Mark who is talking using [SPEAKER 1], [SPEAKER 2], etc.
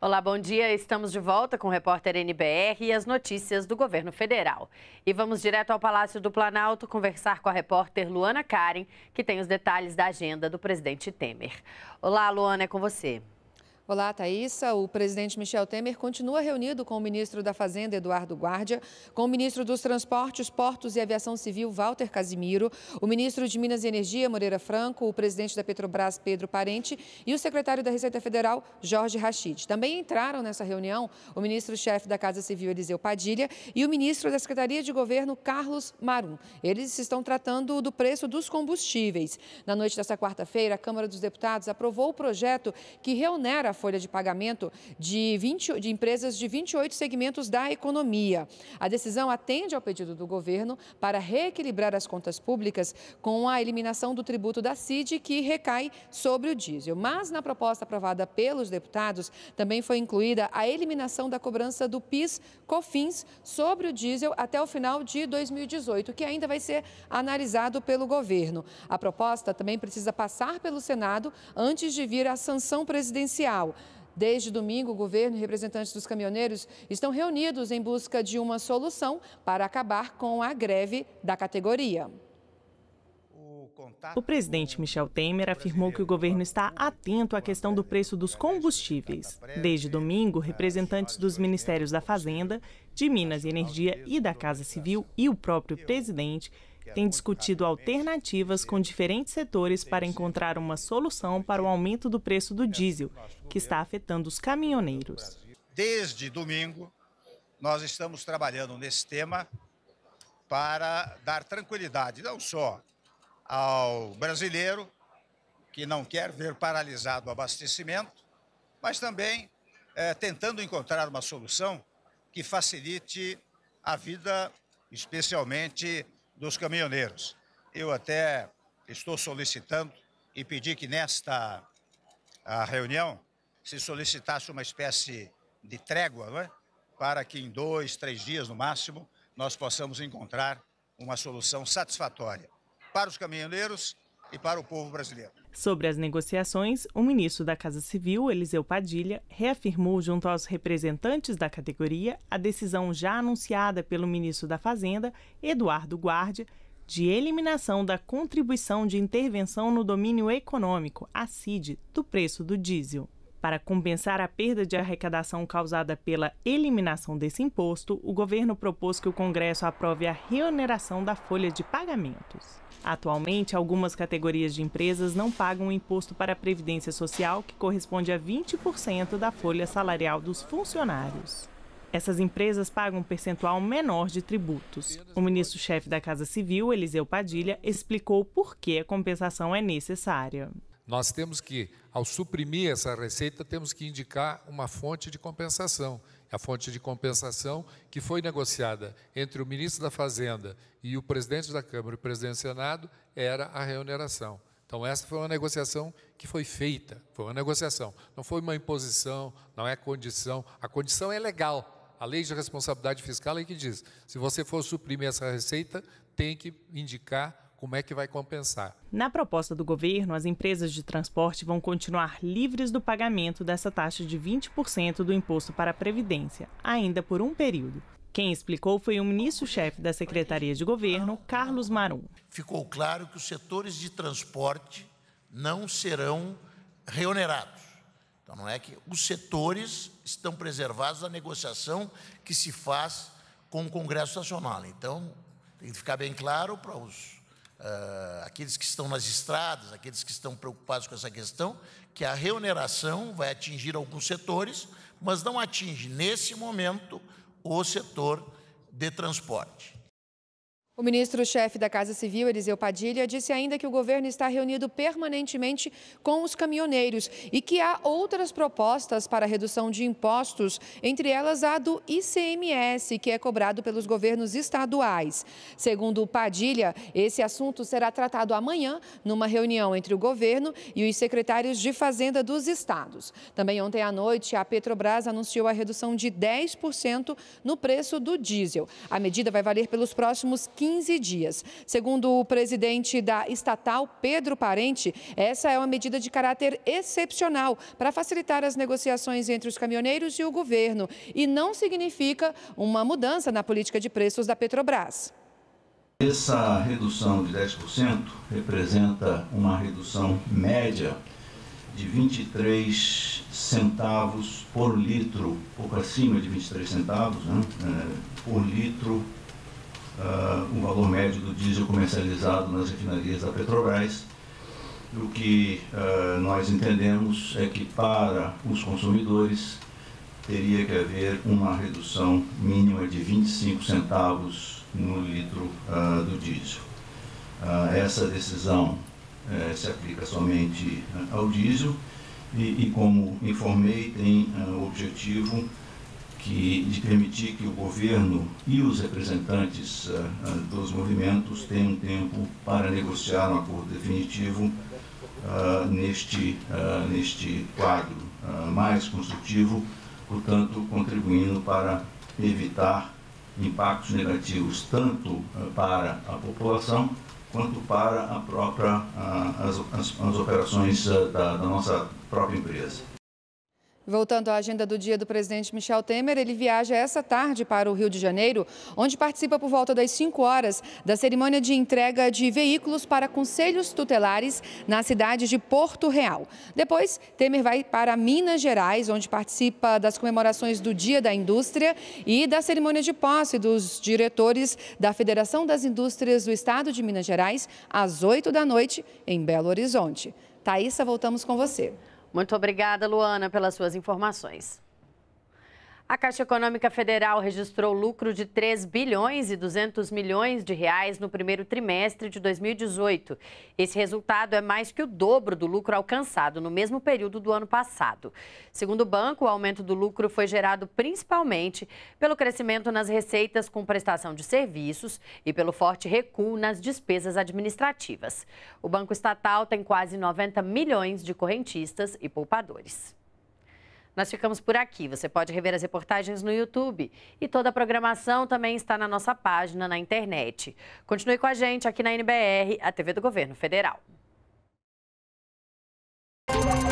[SPEAKER 1] Olá, bom dia. Estamos de volta com o repórter NBR e as notícias do governo federal. E vamos direto ao Palácio do Planalto conversar com a repórter Luana Karen, que tem os detalhes da agenda do presidente Temer. Olá, Luana, é com você.
[SPEAKER 2] Olá, Thaisa. O presidente Michel Temer continua reunido com o ministro da Fazenda, Eduardo Guardia, com o ministro dos Transportes, Portos e Aviação Civil, Walter Casimiro, o ministro de Minas e Energia, Moreira Franco, o presidente da Petrobras, Pedro Parente, e o secretário da Receita Federal, Jorge Rachid. Também entraram nessa reunião o ministro-chefe da Casa Civil, Eliseu Padilha, e o ministro da Secretaria de Governo, Carlos Marum. Eles estão tratando do preço dos combustíveis. Na noite desta quarta-feira, a Câmara dos Deputados aprovou o projeto que reonera folha de pagamento de, 20, de empresas de 28 segmentos da economia. A decisão atende ao pedido do governo para reequilibrar as contas públicas com a eliminação do tributo da CID, que recai sobre o diesel. Mas na proposta aprovada pelos deputados, também foi incluída a eliminação da cobrança do PIS-COFINS sobre o diesel até o final de 2018, que ainda vai ser analisado pelo governo. A proposta também precisa passar pelo Senado antes de vir à sanção presidencial. Federal. Desde domingo, o governo e representantes dos caminhoneiros estão reunidos em busca de uma solução para acabar com a greve da categoria.
[SPEAKER 3] O presidente Michel Temer afirmou que o governo está atento à questão do preço dos combustíveis. Desde domingo, representantes dos ministérios da Fazenda, de Minas e Energia e da Casa Civil e o próprio presidente tem discutido alternativas com diferentes setores para encontrar uma solução para o aumento do preço do diesel, que está afetando os caminhoneiros.
[SPEAKER 4] Desde domingo, nós estamos trabalhando nesse tema para dar tranquilidade, não só ao brasileiro, que não quer ver paralisado o abastecimento, mas também é, tentando encontrar uma solução que facilite a vida, especialmente dos caminhoneiros. Eu até estou solicitando e pedi que nesta reunião se solicitasse uma espécie de trégua, é? para que em dois, três dias no máximo nós possamos encontrar uma solução satisfatória para os caminhoneiros e para o povo brasileiro.
[SPEAKER 3] Sobre as negociações, o ministro da Casa Civil, Eliseu Padilha, reafirmou junto aos representantes da categoria a decisão já anunciada pelo ministro da Fazenda, Eduardo Guardi, de eliminação da contribuição de intervenção no domínio econômico, a CID, do preço do diesel. Para compensar a perda de arrecadação causada pela eliminação desse imposto, o governo propôs que o Congresso aprove a reoneração da folha de pagamentos. Atualmente, algumas categorias de empresas não pagam o imposto para a Previdência Social, que corresponde a 20% da folha salarial dos funcionários. Essas empresas pagam um percentual menor de tributos. O ministro-chefe da Casa Civil, Eliseu Padilha, explicou por que a compensação é necessária. Nós temos que, ao suprimir essa receita, temos que indicar uma fonte de compensação. A fonte de compensação que foi negociada entre o ministro da Fazenda e o presidente da Câmara e o presidente do Senado era a reoneração. Então, essa foi uma negociação que foi feita, foi uma negociação. Não foi uma imposição, não é condição. A condição é legal. A lei de responsabilidade fiscal é que diz: se você for suprimir essa receita, tem que indicar como é que vai compensar? Na proposta do governo, as empresas de transporte vão continuar livres do pagamento dessa taxa de 20% do imposto para a Previdência, ainda por um período. Quem explicou foi o ministro-chefe da Secretaria de Governo, Carlos Marum. Ficou
[SPEAKER 4] claro que os setores de transporte não serão reonerados. Então, não é que os setores estão preservados da negociação que se faz com o Congresso Nacional. Então, tem que ficar bem claro para os uh, aqueles que estão nas estradas, aqueles que estão preocupados com essa questão, que a reoneração vai atingir alguns setores, mas não atinge, nesse momento, o setor de transporte.
[SPEAKER 2] O ministro-chefe da Casa Civil, Eliseu Padilha, disse ainda que o governo está reunido permanentemente com os caminhoneiros e que há outras propostas para redução de impostos, entre elas a do ICMS, que é cobrado pelos governos estaduais. Segundo Padilha, esse assunto será tratado amanhã numa reunião entre o governo e os secretários de Fazenda dos estados. Também ontem à noite, a Petrobras anunciou a redução de 10% no preço do diesel. A medida vai valer pelos próximos 15 15 dias. Segundo o presidente da estatal, Pedro Parente, essa é uma medida de caráter excepcional para facilitar as negociações entre os caminhoneiros e o governo e não significa uma mudança na política de preços da Petrobras.
[SPEAKER 4] Essa redução de 10% representa uma redução média de 23 centavos por litro, pouco acima de 23 centavos né, é, por litro uh, ah, o valor médio do diesel comercializado nas refinarias da Petrobras. O que uh, nós entendemos é que para os consumidores teria que haver uma redução mínima de 25 centavos no litro uh, do diesel. essa decisão eh, se aplica somente ao diesel e, e como informei, tem o objetivo que, de permitir que o governo e os representantes uh, dos movimentos tenham tempo para negociar um acordo definitivo uh, neste, uh, neste quadro mais construtivo, portanto, contribuindo para evitar impactos negativos tanto para a população quanto para a própria, as, as, as, operações da, da nossa própria empresa.
[SPEAKER 2] Voltando à agenda do dia do presidente Michel Temer, ele viaja essa tarde para o Rio de Janeiro, onde participa por volta das 5 horas da cerimônia de entrega de veículos para conselhos tutelares na cidade de Porto Real. Depois, Temer vai para Minas Gerais, onde participa das comemorações do Dia da Indústria e da cerimônia de posse dos diretores da Federação das Indústrias do Estado de Minas Gerais, às 8 da noite, em Belo Horizonte. Thaísa, voltamos com
[SPEAKER 1] você. Muito obrigada, Luana, pelas suas informações. A Caixa Econômica Federal registrou lucro de 3 bilhões e 200 milhões de reais no primeiro trimestre de 2018. Esse resultado é mais que o dobro do lucro alcançado no mesmo período do ano passado. Segundo o banco, o aumento do lucro foi gerado principalmente pelo crescimento nas receitas com prestação de serviços e pelo forte recuo nas despesas administrativas. O Banco Estatal tem quase 90 milhões de correntistas e poupadores. Nós ficamos por aqui. Você pode rever as reportagens no YouTube. E toda a programação também está na nossa página na internet. Continue com a gente aqui na NBR, a TV do Governo Federal. Música